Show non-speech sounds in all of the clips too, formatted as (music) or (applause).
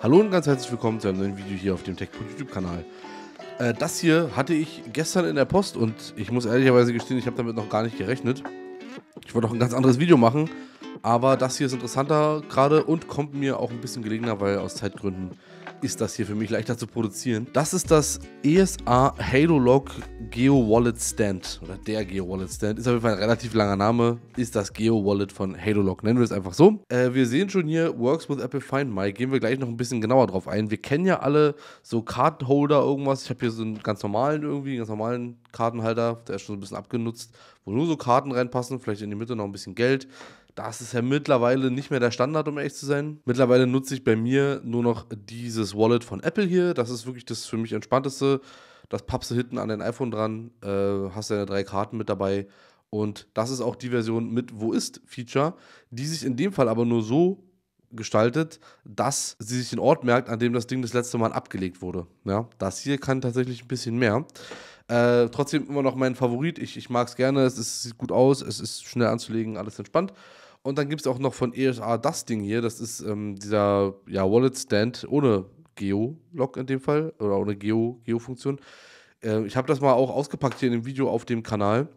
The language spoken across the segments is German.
Hallo und ganz herzlich willkommen zu einem neuen Video hier auf dem TechPool YouTube-Kanal. Äh, das hier hatte ich gestern in der Post und ich muss ehrlicherweise gestehen, ich habe damit noch gar nicht gerechnet. Ich wollte auch ein ganz anderes Video machen, aber das hier ist interessanter gerade und kommt mir auch ein bisschen gelegener, weil aus Zeitgründen ist das hier für mich leichter zu produzieren. Das ist das ESA HaloLog Geo Wallet Stand oder der Geo Wallet Stand. Ist auf jeden Fall ein relativ langer Name. Ist das Geo Wallet von HaloLog. Nennen wir es einfach so. Äh, wir sehen schon hier Works with Apple Find My. Gehen wir gleich noch ein bisschen genauer drauf ein. Wir kennen ja alle so Kartenholder irgendwas. Ich habe hier so einen ganz normalen irgendwie, einen ganz normalen Kartenhalter. Der ist schon so ein bisschen abgenutzt, wo nur so Karten reinpassen. Vielleicht in die Mitte noch ein bisschen Geld das ist ja mittlerweile nicht mehr der Standard, um ehrlich zu sein. Mittlerweile nutze ich bei mir nur noch dieses Wallet von Apple hier. Das ist wirklich das für mich entspannteste. Das pappst du hinten an dein iPhone dran, äh, hast deine drei Karten mit dabei. Und das ist auch die Version mit Wo ist-Feature, die sich in dem Fall aber nur so gestaltet, dass sie sich den Ort merkt, an dem das Ding das letzte Mal abgelegt wurde. Ja, das hier kann tatsächlich ein bisschen mehr. Äh, trotzdem immer noch mein Favorit. Ich, ich mag es gerne, es, sieht gut aus, es ist schnell anzulegen, alles entspannt. Und dann gibt es auch noch von ESA das Ding hier. Das ist ähm, dieser ja, Wallet-Stand ohne Geo-Log in dem Fall oder ohne Geo-Funktion. Äh, ich habe das mal auch ausgepackt hier in dem Video auf dem Kanal.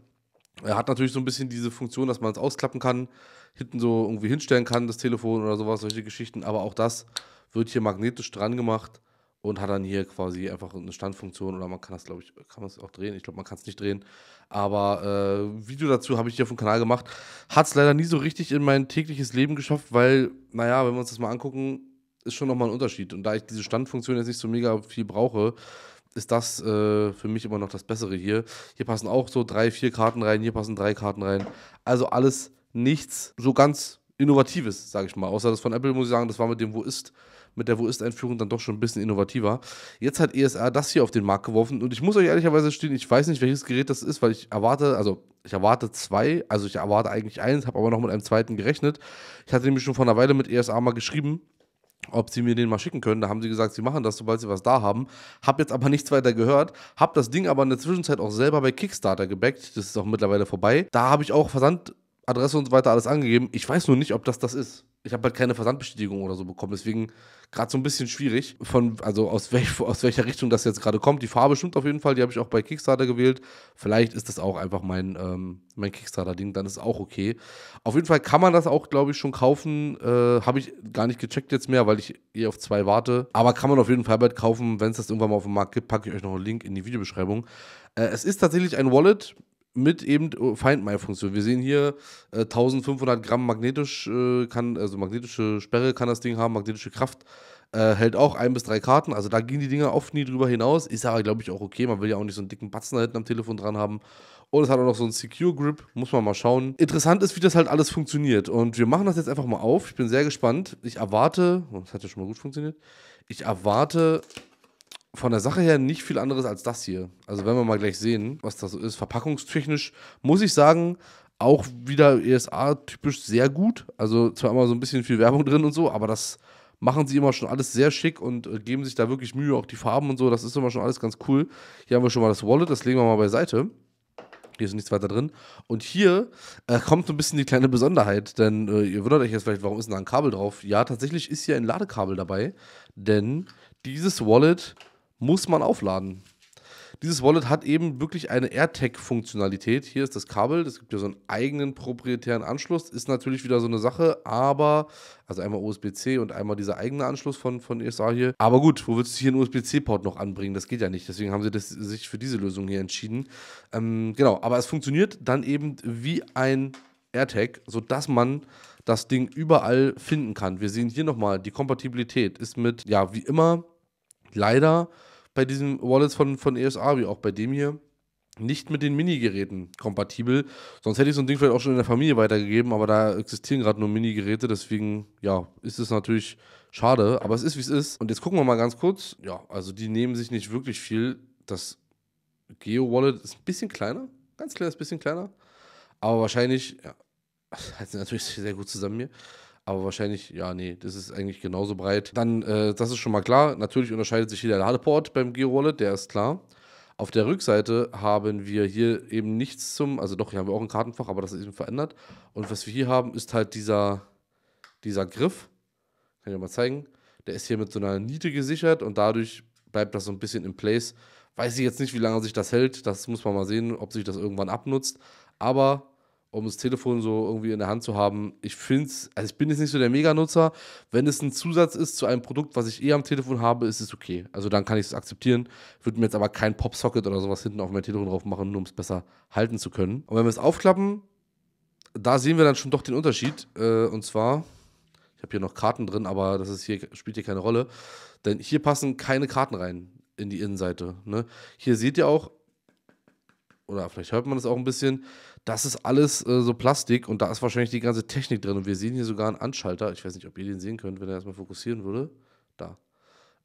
Er hat natürlich so ein bisschen diese Funktion, dass man es ausklappen kann, hinten so irgendwie hinstellen kann, das Telefon oder sowas, solche Geschichten. Aber auch das wird hier magnetisch dran gemacht und hat dann hier quasi einfach eine Standfunktion oder man kann das, glaube ich, kann man es auch drehen. Ich glaube, man kann es nicht drehen. Aber äh, Video dazu habe ich hier auf dem Kanal gemacht. Hat es leider nie so richtig in mein tägliches Leben geschafft, weil, naja, wenn wir uns das mal angucken, ist schon nochmal ein Unterschied. Und da ich diese Standfunktion jetzt nicht so mega viel brauche, ist das äh, für mich immer noch das Bessere hier. Hier passen auch so drei, vier Karten rein, hier passen drei Karten rein. Also alles nichts so ganz Innovatives, sage ich mal. Außer das von Apple muss ich sagen, das war mit dem Wo ist, mit der Wo ist-Einführung dann doch schon ein bisschen innovativer. Jetzt hat ESR das hier auf den Markt geworfen und ich muss euch ehrlicherweise stehen, ich weiß nicht, welches Gerät das ist, weil ich erwarte, also ich erwarte zwei, also ich erwarte eigentlich eins, habe aber noch mit einem zweiten gerechnet. Ich hatte nämlich schon vor einer Weile mit ESA mal geschrieben, ob sie mir den mal schicken können. Da haben sie gesagt, sie machen das, sobald sie was da haben. Hab jetzt aber nichts weiter gehört. Hab das Ding aber in der Zwischenzeit auch selber bei Kickstarter gebackt. Das ist auch mittlerweile vorbei. Da habe ich auch Versand Adresse und so weiter alles angegeben. Ich weiß nur nicht, ob das das ist. Ich habe halt keine Versandbestätigung oder so bekommen. Deswegen gerade so ein bisschen schwierig, von, also aus, welch, (laughs) aus welcher Richtung das jetzt gerade kommt. Die Farbe stimmt auf jeden Fall. Die habe ich auch bei Kickstarter gewählt. Vielleicht ist das auch einfach mein, ähm, mein Kickstarter-Ding. Dann ist auch okay. Auf jeden Fall kann man das auch, glaube ich, schon kaufen. Äh, habe ich gar nicht gecheckt jetzt mehr, weil ich eh auf zwei warte. Aber kann man auf jeden Fall bald kaufen. Wenn es das irgendwann mal auf dem Markt gibt, packe ich euch noch einen Link in die Videobeschreibung. Äh, es ist tatsächlich ein Wallet mit eben oh, Find-My-Funktion. Wir sehen hier äh, 1500 Gramm magnetisch, äh, kann, also magnetische Sperre kann das Ding haben, magnetische Kraft äh, hält auch ein bis drei Karten. Also da gehen die Dinger oft nie drüber hinaus. Ist aber, glaube ich, auch okay. Man will ja auch nicht so einen dicken Batzen da hinten am Telefon dran haben. Und es hat auch noch so einen Secure Grip. Muss man mal schauen. Interessant ist, wie das halt alles funktioniert. Und wir machen das jetzt einfach mal auf. Ich bin sehr gespannt. Ich erwarte, das hat ja schon mal gut funktioniert. Ich erwarte von der Sache her nicht viel anderes als das hier. Also wenn wir mal gleich sehen, was das so ist. Verpackungstechnisch muss ich sagen, auch wieder ESA-typisch sehr gut. Also zwar immer so ein bisschen viel Werbung (laughs) drin und so, aber das machen sie immer schon alles sehr schick und äh, geben sich da wirklich Mühe, auch die Farben und so. Das ist immer schon alles ganz cool. Hier haben wir schon mal das Wallet, das legen wir mal beiseite. Hier ist nichts weiter drin. Und hier äh, kommt so ein bisschen die kleine Besonderheit, denn äh, ihr wundert euch jetzt vielleicht, warum ist denn da ein Kabel drauf? Ja, tatsächlich ist hier ein Ladekabel dabei, denn dieses Wallet muss man aufladen. Dieses Wallet hat eben wirklich eine AirTag-Funktionalität. Hier ist das Kabel, das gibt ja so einen eigenen proprietären Anschluss. Ist natürlich wieder so eine Sache, aber, also einmal USB-C und einmal dieser eigene Anschluss von, von ESA hier. Aber gut, wo willst du hier einen USB-C-Port noch anbringen? Das geht ja nicht. Deswegen haben sie das, sich für diese Lösung hier entschieden. Ähm, genau, aber es funktioniert dann eben wie ein AirTag, sodass man das Ding überall finden kann. Wir sehen hier nochmal, die Kompatibilität ist mit, ja, wie immer, leider bei diesen Wallets von, von ESA, wie auch bei dem hier, nicht mit den Mini-Geräten kompatibel. Sonst hätte ich so ein Ding vielleicht auch schon in der Familie weitergegeben, aber da existieren gerade nur Mini-Geräte, deswegen, ja, ist es natürlich schade, aber es ist, wie es ist. Und jetzt gucken wir mal ganz kurz. Ja, also die nehmen sich nicht wirklich viel. Das Geo-Wallet ist ein bisschen kleiner, ganz kleines bisschen kleiner, aber wahrscheinlich, ja, das (laughs) sind natürlich sehr gut zusammen hier. Aber wahrscheinlich, ja, nee, das ist eigentlich genauso breit. Dann, äh, das ist schon mal klar. Natürlich unterscheidet sich hier der Ladeport beim Geo-Wallet, der ist klar. Auf der Rückseite haben wir hier eben nichts zum, also doch, hier haben wir auch ein Kartenfach, aber das ist eben verändert. Und was wir hier haben, ist halt dieser, dieser Griff. Kann ich mal zeigen. Der ist hier mit so einer Niete gesichert und dadurch bleibt das so ein bisschen in place. Weiß ich jetzt nicht, wie lange sich das hält. Das muss man mal sehen, ob sich das irgendwann abnutzt. Aber um das Telefon so irgendwie in der Hand zu haben. Ich finde also ich bin jetzt nicht so der Mega-Nutzer. Wenn es ein Zusatz ist zu einem Produkt, was ich eh am Telefon habe, ist es okay. Also dann kann ich es akzeptieren. Würde mir jetzt aber kein Popsocket oder sowas hinten auf mein Telefon drauf machen, nur um es besser halten zu können. Und wenn wir es aufklappen, da sehen wir dann schon doch den Unterschied. Äh, und zwar, ich habe hier noch Karten drin, aber das ist hier, spielt hier keine Rolle. Denn hier passen keine Karten rein in die Innenseite. Ne? Hier seht ihr auch, oder vielleicht hört man das auch ein bisschen, das ist alles äh, so Plastik und da ist wahrscheinlich die ganze Technik drin. Und wir sehen hier sogar einen Anschalter. Ich weiß nicht, ob ihr den sehen könnt, wenn er erstmal fokussieren würde. Da.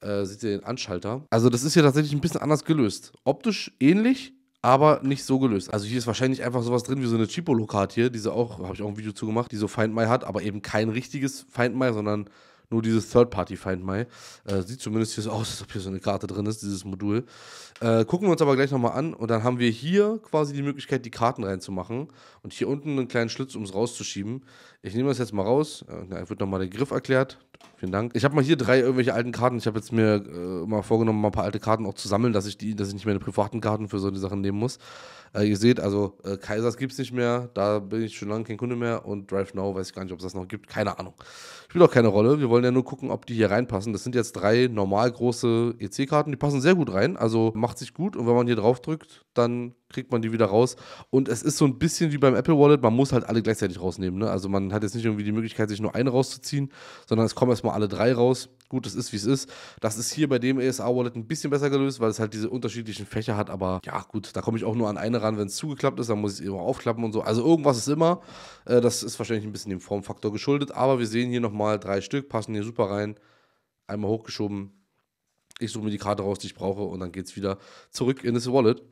Äh, seht ihr den Anschalter? Also, das ist hier tatsächlich ein bisschen anders gelöst. Optisch ähnlich, aber nicht so gelöst. Also hier ist wahrscheinlich einfach sowas drin wie so eine Chipolocard hier, diese auch, habe ich auch ein Video zu gemacht, die so Find My hat, aber eben kein richtiges Find My, sondern nur dieses Third-Party-Find-My äh, sieht zumindest hier so aus, als ob hier so eine Karte drin ist, dieses Modul. Äh, gucken wir uns aber gleich nochmal an und dann haben wir hier quasi die Möglichkeit, die Karten reinzumachen und hier unten einen kleinen Schlitz, um es rauszuschieben. Ich nehme das jetzt mal raus, da äh, wird nochmal der Griff erklärt, Vielen Dank. Ich habe mal hier drei irgendwelche alten Karten. Ich habe jetzt mir äh, mal vorgenommen, mal ein paar alte Karten auch zu sammeln, dass ich die, dass ich nicht mehr eine privaten Karten für solche Sachen nehmen muss. Äh, ihr seht, also äh, Kaisers gibt es nicht mehr, da bin ich schon lange kein Kunde mehr und Drive Now weiß ich gar nicht, ob es das noch gibt. Keine Ahnung. Spielt auch keine Rolle. Wir wollen ja nur gucken, ob die hier reinpassen. Das sind jetzt drei normal große EC-Karten, die passen sehr gut rein, also macht sich gut und wenn man hier drauf drückt, dann kriegt man die wieder raus. Und es ist so ein bisschen wie beim Apple Wallet, man muss halt alle gleichzeitig rausnehmen. Ne? Also man hat jetzt nicht irgendwie die Möglichkeit, sich nur eine rauszuziehen, sondern es kommen erstmal alle drei raus. Gut, es ist wie es ist. Das ist hier bei dem ESA-Wallet ein bisschen besser gelöst, weil es halt diese unterschiedlichen Fächer hat. Aber ja, gut, da komme ich auch nur an eine ran, wenn es zugeklappt ist, dann muss ich es eben aufklappen und so. Also irgendwas ist immer. Äh, das ist wahrscheinlich ein bisschen dem Formfaktor geschuldet. Aber wir sehen hier nochmal drei Stück, passen hier super rein. Einmal hochgeschoben. Ich suche mir die Karte raus, die ich brauche, und dann geht es wieder zurück in das Wallet.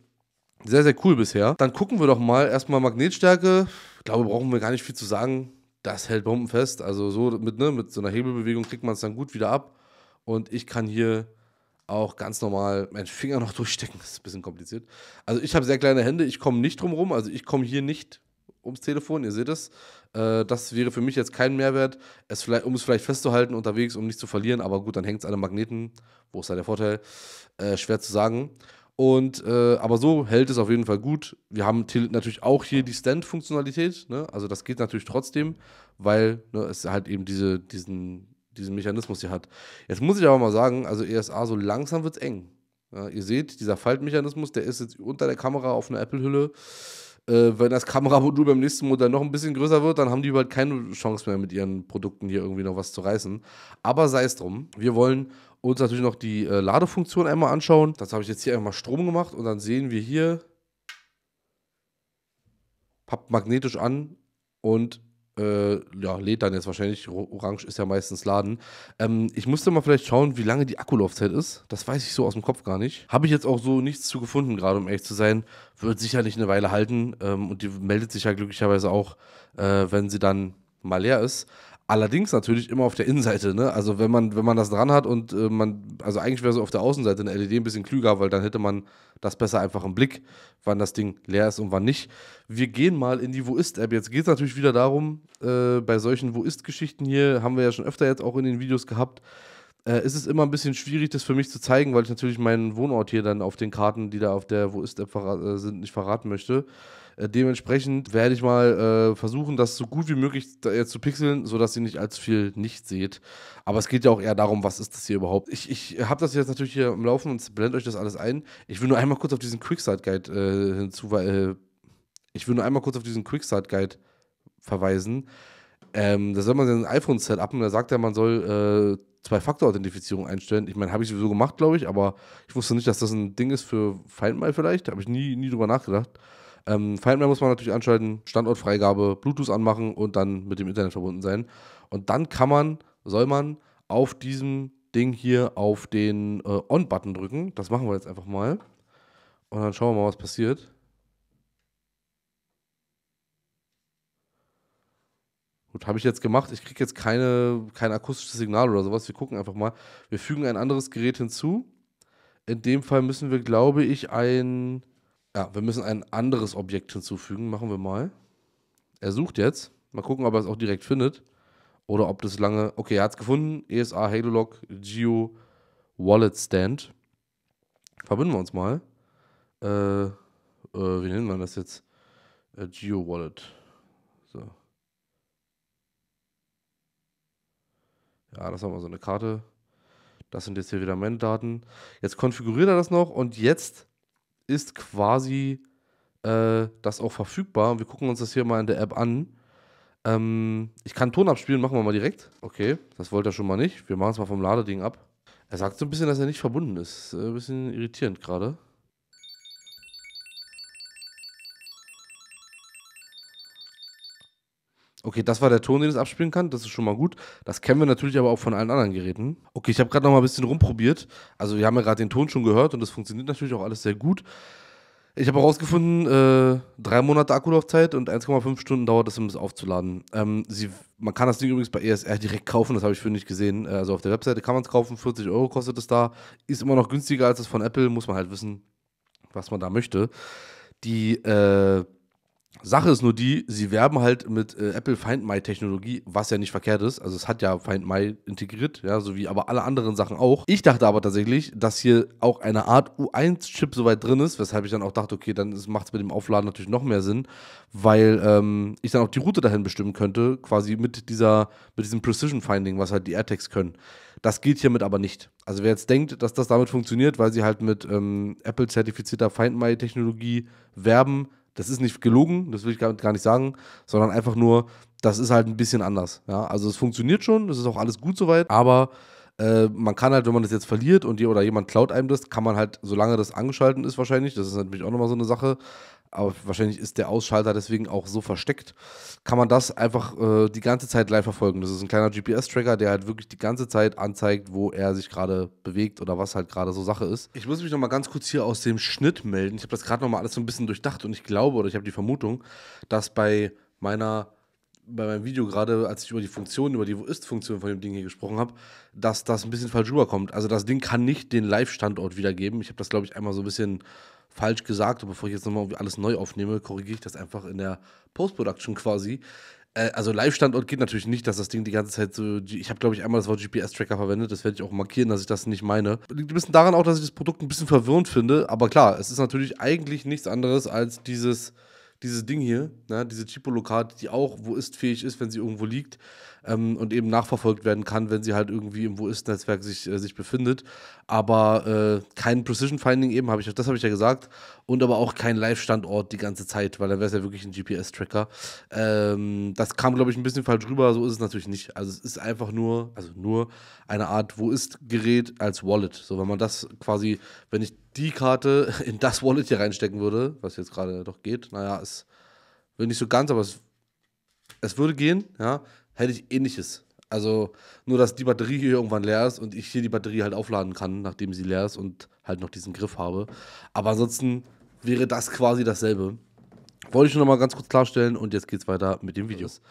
Sehr, sehr cool bisher. Dann gucken wir doch mal erstmal Magnetstärke. Ich glaube, brauchen wir gar nicht viel zu sagen. Das hält bombenfest. Also so mit, ne, mit so einer Hebelbewegung kriegt man es dann gut wieder ab. Und ich kann hier auch ganz normal meinen Finger noch (laughs) durchstecken. Das ist ein bisschen kompliziert. Also ich habe sehr kleine Hände. Ich komme nicht drum rum. Also ich komme hier nicht ums Telefon. Ihr seht es. Äh, das wäre für mich jetzt kein Mehrwert, es vielleicht, um es vielleicht festzuhalten unterwegs, um nicht zu verlieren. Aber gut, dann hängt es an den Magneten. Wo ist da der Vorteil? Äh, schwer zu sagen. Und äh, aber so hält es auf jeden Fall gut. Wir haben natürlich auch hier die Stand-Funktionalität, ne? Also das geht natürlich trotzdem, weil ne, es halt eben diese, diesen, diesen Mechanismus hier hat. Jetzt muss ich aber mal sagen, also ESA, so langsam wird es eng. Ja, ihr seht, dieser Faltmechanismus, der ist jetzt unter der Kamera auf einer Apple-Hülle. Äh, wenn das Kameramodul beim nächsten Modell noch ein bisschen größer wird, dann haben die überhaupt keine Chance mehr, mit ihren Produkten hier irgendwie noch was zu reißen. Aber sei es drum, wir wollen uns natürlich noch die äh, Ladefunktion einmal anschauen. Das habe ich jetzt hier einmal Strom gemacht und dann sehen wir hier, pappt magnetisch an und äh, ja, lädt dann jetzt wahrscheinlich. Orange ist ja meistens Laden. Ähm, ich musste mal vielleicht schauen, wie lange die Akkulaufzeit ist. Das weiß ich so aus dem Kopf gar nicht. Habe ich jetzt auch so nichts zu gefunden, gerade um ehrlich zu sein. Wird sicherlich eine Weile halten ähm, und die meldet sich ja glücklicherweise auch, äh, wenn sie dann mal leer ist. Allerdings natürlich immer auf der Innenseite, ne? Also wenn man, wenn man das dran hat und äh, man, also eigentlich wäre so auf der Außenseite eine LED ein bisschen klüger, weil dann hätte man das besser einfach im Blick, wann das Ding leer ist und wann nicht. Wir gehen mal in die Wo ist-App. Jetzt geht es natürlich wieder darum, äh, bei solchen Wo ist-Geschichten hier, haben wir ja schon öfter jetzt auch in den Videos gehabt, äh, ist es immer ein bisschen schwierig, das für mich zu zeigen, weil ich natürlich meinen Wohnort hier dann auf den Karten, die da auf der Wo ist-App äh, sind, nicht verraten möchte. Äh, dementsprechend werde ich mal äh, versuchen, das so gut wie möglich da, äh, zu pixeln, sodass ihr nicht allzu viel nicht seht. Aber es geht ja auch eher darum, was ist das hier überhaupt. Ich, ich habe das jetzt natürlich hier am Laufen und blende euch das alles ein. Ich will nur einmal kurz auf diesen Quickstart-Guide äh, hinzu, weil, äh, ich will nur einmal kurz auf diesen Quickstart-Guide verweisen. Ähm, da soll man sein iPhone-Set up und da sagt er, man soll äh, Zwei-Faktor-Authentifizierung einstellen. Ich meine, habe ich sowieso gemacht, glaube ich, aber ich wusste nicht, dass das ein Ding ist für Feindmal vielleicht. Da Habe ich nie, nie drüber nachgedacht. Ähm, Fire Emblem muss man natürlich anschalten, Standortfreigabe, Bluetooth anmachen und dann mit dem Internet verbunden sein. Und dann kann man, soll man auf diesem Ding hier auf den äh, On-Button drücken. Das machen wir jetzt einfach mal. Und dann schauen wir mal, was passiert. Gut, habe ich jetzt gemacht. Ich kriege jetzt keine, kein akustisches Signal oder sowas. Wir gucken einfach mal. Wir fügen ein anderes Gerät hinzu. In dem Fall müssen wir, glaube ich, ein ja, wir müssen ein anderes Objekt hinzufügen. Machen wir mal. Er sucht jetzt. Mal gucken, ob er es auch direkt findet. Oder ob das lange. Okay, er hat es gefunden. ESA, Halolog, Geo, Wallet Stand. Verbinden wir uns mal. Äh, äh, wie nennt man das jetzt? Äh, Geo Wallet. So. Ja, das haben wir so eine Karte. Das sind jetzt hier wieder meine Daten. Jetzt konfiguriert er das noch und jetzt ist quasi äh, das auch verfügbar. wir gucken uns das hier mal in der App an. Ähm, ich kann Ton abspielen, machen wir mal direkt. Okay, das wollte er schon mal nicht. Wir machen es mal vom Ladeding ab. Er sagt so ein bisschen, dass er nicht verbunden ist. Ein bisschen irritierend gerade. Okay, das war der Ton, den es abspielen kann. Das ist schon mal gut. Das kennen wir natürlich aber auch von allen anderen Geräten. Okay, ich habe gerade noch mal ein bisschen rumprobiert. Also wir haben ja gerade den Ton schon gehört und das funktioniert natürlich auch alles sehr gut. Ich habe herausgefunden, äh, drei Monate Akkulaufzeit und 1,5 Stunden dauert es, um es aufzuladen. Ähm, sie, man kann das Ding übrigens bei ESR direkt kaufen, das habe ich für nicht gesehen. Äh, also auf der Webseite kann man es kaufen, 40 Euro kostet es da. Ist immer noch günstiger als das von Apple, muss man halt wissen, was man da möchte. Die äh, Sache ist nur die, sie werben halt mit äh, Apple Find My Technologie, was ja nicht verkehrt ist. Also es hat ja Find My integriert, ja, so wie aber alle anderen Sachen auch. Ich dachte aber tatsächlich, dass hier auch eine Art U1-Chip soweit drin ist, weshalb ich dann auch dachte, okay, dann macht es mit dem Aufladen natürlich noch mehr Sinn, weil ähm, ich dann auch die Route dahin bestimmen könnte, quasi mit dieser, mit diesem Precision Finding, was halt die AirTags können. Das geht hiermit aber nicht. Also wer jetzt denkt, dass das damit funktioniert, weil sie halt mit ähm, Apple-zertifizierter Find My-Technologie werben, das ist nicht gelogen, das will ich gar nicht sagen, sondern einfach nur, das ist halt ein bisschen anders. Ja? Also es funktioniert schon, es ist auch alles gut soweit, aber äh, man kann halt, wenn man das jetzt verliert und die, oder jemand klaut einem das, kann man halt, solange das angeschalten ist wahrscheinlich, das ist natürlich auch nochmal so eine Sache, aber wahrscheinlich ist der Ausschalter deswegen auch so versteckt, kann man das einfach äh, die ganze Zeit live verfolgen. Das ist ein kleiner GPS-Tracker, der halt wirklich die ganze Zeit anzeigt, wo er sich gerade bewegt oder was halt gerade so Sache ist. Ich muss mich nochmal ganz kurz hier aus dem Schnitt melden. Ich habe das gerade nochmal alles so ein bisschen durchdacht und ich glaube oder ich habe die Vermutung, dass bei meiner bei meinem Video gerade, als ich über die Funktion, über die Wo ist-Funktion von dem Ding hier gesprochen habe, dass das ein bisschen falsch rüberkommt. Also das Ding kann nicht den Live-Standort wiedergeben. Ich habe das, glaube ich, einmal so ein bisschen falsch gesagt und bevor ich jetzt nochmal alles neu aufnehme, korrigiere ich das einfach in der Post-Production quasi. Äh, also Live-Standort geht natürlich nicht, dass das Ding die ganze Zeit so. Ich habe, glaube ich, einmal das Wort GPS-Tracker verwendet, das werde ich auch markieren, dass ich das nicht meine. Liegt ein bisschen daran auch, dass ich das Produkt ein bisschen verwirrend finde, aber klar, es ist natürlich eigentlich nichts anderes als dieses, dieses Ding hier, ne? diese Chipolocard, die auch wo ist fähig ist, wenn sie irgendwo liegt ähm, und eben nachverfolgt werden kann, wenn sie halt irgendwie im Wo-Ist-Netzwerk sich, äh, sich befindet. Aber äh, kein Precision Finding eben, hab ich, das habe ich ja gesagt. Und aber auch kein Live-Standort die ganze Zeit, weil dann wäre es ja wirklich ein GPS-Tracker. Ähm, das kam, glaube ich, ein bisschen falsch rüber. So ist es natürlich nicht. Also es ist einfach nur, also nur eine Art Wo-Ist-Gerät als Wallet. So, wenn man das quasi, wenn ich die Karte (laughs) in das Wallet hier reinstecken würde, was jetzt gerade doch geht, naja, es will nicht so ganz, aber es, es würde gehen, ja, hätte ich ähnliches. Also nur, dass die Batterie hier irgendwann leer ist und ich hier die Batterie halt aufladen kann, nachdem sie leer ist und halt noch diesen Griff habe. Aber ansonsten wäre das quasi dasselbe. Wollte ich nur noch mal ganz kurz klarstellen und jetzt geht's weiter mit den Videos.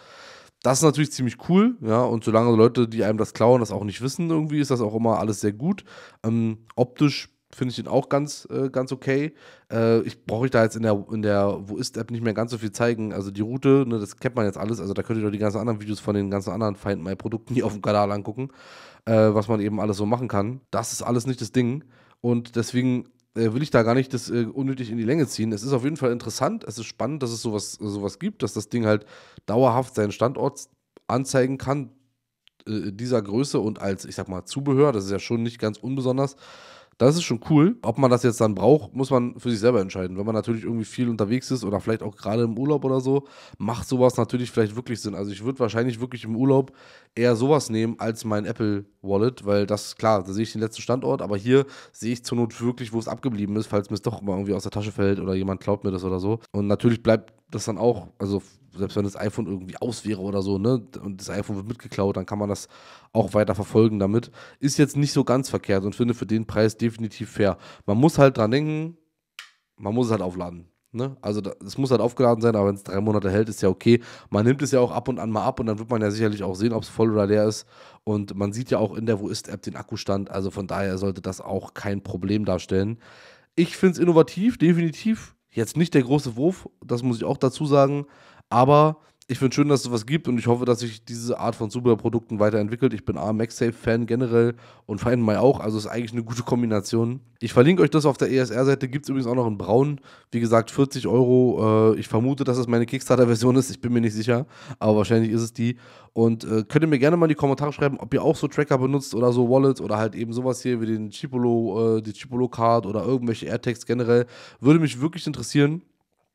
Das ist natürlich ziemlich cool, ja, und solange Leute, die einem das klauen, das auch nicht wissen, irgendwie ist das auch immer alles sehr gut. Ähm, optisch finde ich den auch ganz, äh, ganz okay. Äh, ich brauche ich da jetzt in der, in der Wo ist-App nicht mehr ganz so viel zeigen. Also die Route, ne, das kennt man jetzt alles. Also da könnt ihr doch die ganzen anderen Videos von den ganzen anderen Find My Produkten (laughs) hier auf dem Kanal angucken, äh, was man eben alles so machen kann. Das ist alles nicht das Ding. Und deswegen äh, will ich da gar nicht das äh, unnötig in die Länge ziehen. Es ist auf jeden Fall interessant, es ist spannend, dass es sowas, sowas gibt, dass das Ding halt dauerhaft seinen Standort anzeigen kann, äh, dieser Größe und als, ich sag mal, Zubehör, das ist ja schon nicht ganz unbesonders. Das ist schon cool. Ob man das jetzt dann braucht, muss man für sich selber entscheiden. Wenn man natürlich irgendwie viel unterwegs ist oder vielleicht auch gerade im Urlaub oder so, macht sowas natürlich vielleicht wirklich Sinn. Also ich würde wahrscheinlich wirklich im Urlaub eher sowas nehmen als mein Apple Wallet, weil das, klar, da sehe ich den letzten Standort, aber hier sehe ich zur Not wirklich, wo es abgeblieben ist, falls mir es doch mal irgendwie aus der Tasche fällt oder jemand klaut mir das oder so. Und natürlich bleibt das dann auch, also selbst wenn das iPhone irgendwie aus wäre oder so, ne, und das iPhone wird mitgeklaut, dann kann man das auch weiter verfolgen damit. Ist jetzt nicht so ganz verkehrt und finde für den Preis definitiv fair. Man muss halt dran denken, man muss es halt aufladen. Ne? Also es muss halt aufgeladen sein, aber wenn es drei Monate hält, ist ja okay. Man nimmt es ja auch ab und an mal ab und dann wird man ja sicherlich auch sehen, ob es voll oder leer ist. Und man sieht ja auch in der Wo ist-App den Akkustand. Also von daher sollte das auch kein Problem darstellen. Ich finde es innovativ, definitiv. Jetzt nicht der große Wurf, das muss ich auch dazu sagen. Aber ich finde schön, dass es sowas gibt und ich hoffe, dass sich diese Art von Superprodukten weiterentwickelt. Ich bin A, MagSafe-Fan generell und FindMy auch, also ist eigentlich eine gute Kombination. Ich verlinke euch das auf der ESR-Seite, gibt es übrigens auch noch in Braun. Wie gesagt, 40 Euro. Äh, ich vermute, dass es das meine Kickstarter-Version ist, ich bin mir nicht sicher, aber wahrscheinlich ist es die. Und äh, könnt ihr mir gerne mal in die Kommentare schreiben, ob ihr auch so Tracker benutzt oder so Wallets oder halt eben sowas hier wie den Chipolo, äh, die Chipolo-Card oder irgendwelche AirTags generell. Würde mich wirklich interessieren.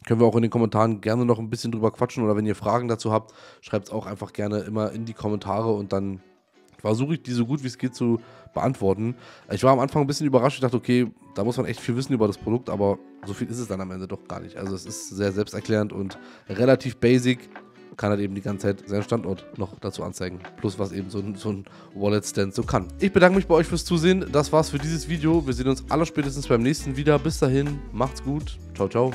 Können wir auch in den Kommentaren gerne noch ein bisschen drüber quatschen oder wenn ihr Fragen dazu habt, schreibt es auch einfach gerne immer in die Kommentare und dann versuche ich die so gut wie es geht zu beantworten. Ich war am Anfang ein bisschen überrascht. Ich dachte, okay, da muss man echt viel wissen über das Produkt, aber so viel ist es dann am Ende doch gar nicht. Also es ist sehr selbsterklärend und relativ basic. Kann halt eben die ganze Zeit seinen Standort noch dazu anzeigen. Plus was eben so ein, so ein Wallet-Stand so kann. Ich bedanke mich bei euch fürs Zusehen. Das war's für dieses Video. Wir sehen uns aller spätestens beim nächsten wieder. Bis dahin, macht's gut. Ciao, ciao.